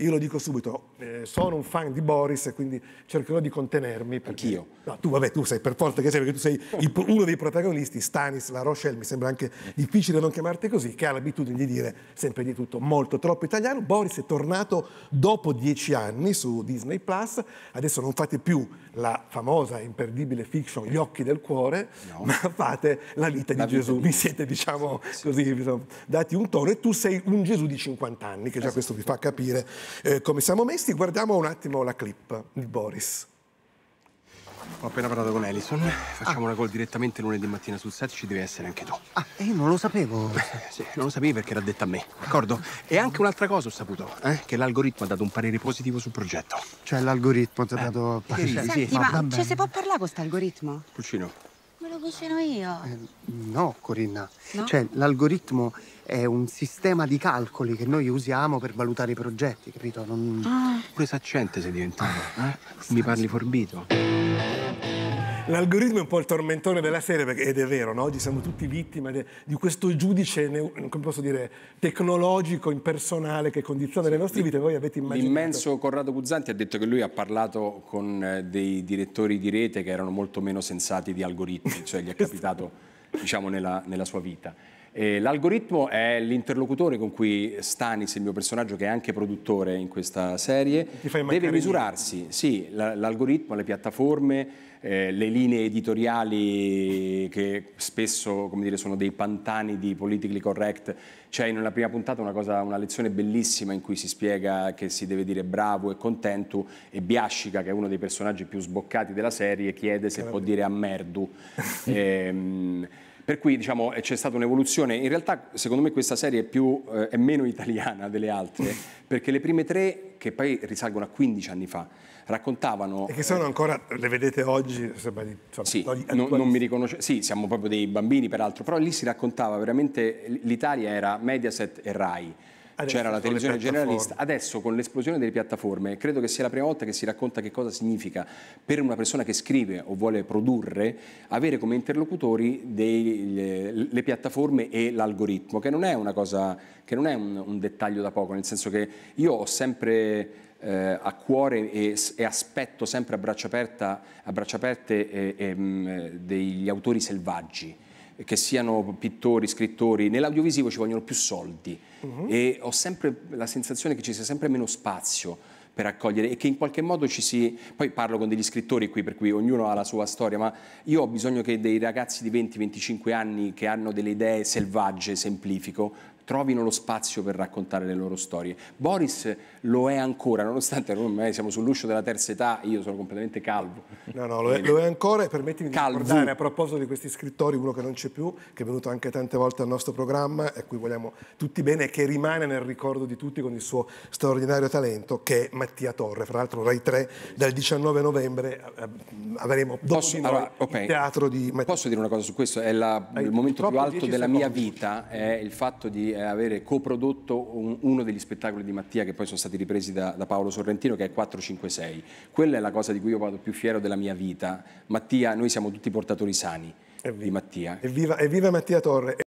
Io lo dico subito, eh, sono un fan di Boris e quindi cercherò di contenermi. Perché... Anch'io. No, tu vabbè, tu sei per forza che sei, perché tu sei il, uno dei protagonisti, Stanis, la Rochelle, mi sembra anche difficile non chiamarti così, che ha l'abitudine di dire sempre di tutto molto troppo italiano. Boris è tornato dopo dieci anni su Disney+, Plus. adesso non fate più la famosa, imperdibile fiction Gli occhi del cuore, no. ma fate la vita la di vita Gesù. Mi siete, diciamo, sì. così, dati un tono e tu sei un Gesù di 50 anni, che già esatto. questo vi fa capire eh, come siamo messi. Guardiamo un attimo la clip di Boris. Ho appena parlato con Ellison. Facciamo ah. una call direttamente lunedì mattina sul set, ci devi essere anche tu. Ah, e io non lo sapevo. sì, non lo sapevi perché l'ha detta a me, d'accordo? E anche un'altra cosa ho saputo, eh? Che l'algoritmo ha dato un parere positivo sul progetto. Cioè l'algoritmo ti ha eh. dato parere. Sì, sì, sì. ma, ma ci cioè, si può parlare con questo algoritmo? Pulcino, lo cucino io. Eh, no, Corinna. No? Cioè, l'algoritmo è un sistema di calcoli che noi usiamo per valutare i progetti, capito? Non... Ah. Pure saccente sei diventato. Eh? Mi parli forbito. L'algoritmo è un po' il tormentone della serie, perché, ed è vero, no? oggi siamo tutti vittime de, di questo giudice, come posso dire, tecnologico, impersonale che condiziona le nostre vite. Voi avete immaginato. L'immenso Corrado Guzzanti ha detto che lui ha parlato con eh, dei direttori di rete che erano molto meno sensati di algoritmi, cioè gli è capitato diciamo, nella, nella sua vita. L'algoritmo è l'interlocutore con cui Stanis, il mio personaggio, che è anche produttore in questa serie, deve misurarsi. Sì, l'algoritmo, le piattaforme, eh, le linee editoriali che spesso dire, sono dei pantani di politically correct. C'è in una prima puntata una, cosa, una, lezione bellissima in cui si spiega che si deve dire bravo e contento e Biascica, che è uno dei personaggi più sboccati della serie, chiede se Carabella. può dire a merdu. eh, per cui diciamo, eh, c'è stata un'evoluzione. In realtà, secondo me, questa serie è, più, eh, è meno italiana delle altre, perché le prime tre, che poi risalgono a 15 anni fa, raccontavano... E che sono eh, ancora, le vedete oggi? Sembri, cioè, sì, no, non, non mi riconosce, sì, siamo proprio dei bambini peraltro, però lì si raccontava veramente, l'Italia era Mediaset e Rai, c'era la televisione generalista, adesso con l'esplosione delle piattaforme credo che sia la prima volta che si racconta che cosa significa per una persona che scrive o vuole produrre avere come interlocutori dei, le, le, piattaforme e l'algoritmo, che non è una cosa, che non è un, un dettaglio da poco, nel senso che io ho sempre eh, a cuore e, e, aspetto sempre a braccia, aperta, a braccia aperte eh, eh, degli autori selvaggi che siano pittori, scrittori, nell'audiovisivo ci vogliono più soldi uh mhm. -huh. e ho sempre la sensazione che ci sia sempre meno spazio per accogliere e che in qualche modo ci si... Poi parlo con degli scrittori qui, per cui ognuno ha la sua storia, ma io ho bisogno che dei ragazzi di 20-25 anni che hanno delle idee selvagge, semplifico, trovino lo spazio per raccontare le loro storie. Boris lo è ancora, nonostante noi siamo sull'uscio della terza età, io sono completamente calvo. No, no, lo è, lo è ancora e permettimi calvo. di ricordare a proposito di questi scrittori, uno che non c'è più, che è venuto anche tante volte al nostro programma e a cui vogliamo tutti bene e che rimane nel ricordo di tutti con il suo straordinario talento, che è Mattia Torre. Fra l'altro Rai 3 dal 19 novembre eh, eh, avremo dopo posso, allora, okay. il teatro di Mattia. Posso dire una cosa su questo? È la, il momento più alto della mia vita, è il fatto di eh, avere coprodotto un, uno degli spettacoli di Mattia che poi sono stati ripresi da, da Paolo Sorrentino che è 456. Quella è la cosa di cui io vado più fiero della mia vita. Mattia, noi siamo tutti portatori sani evviva. di Mattia. Evviva, evviva Mattia Torre.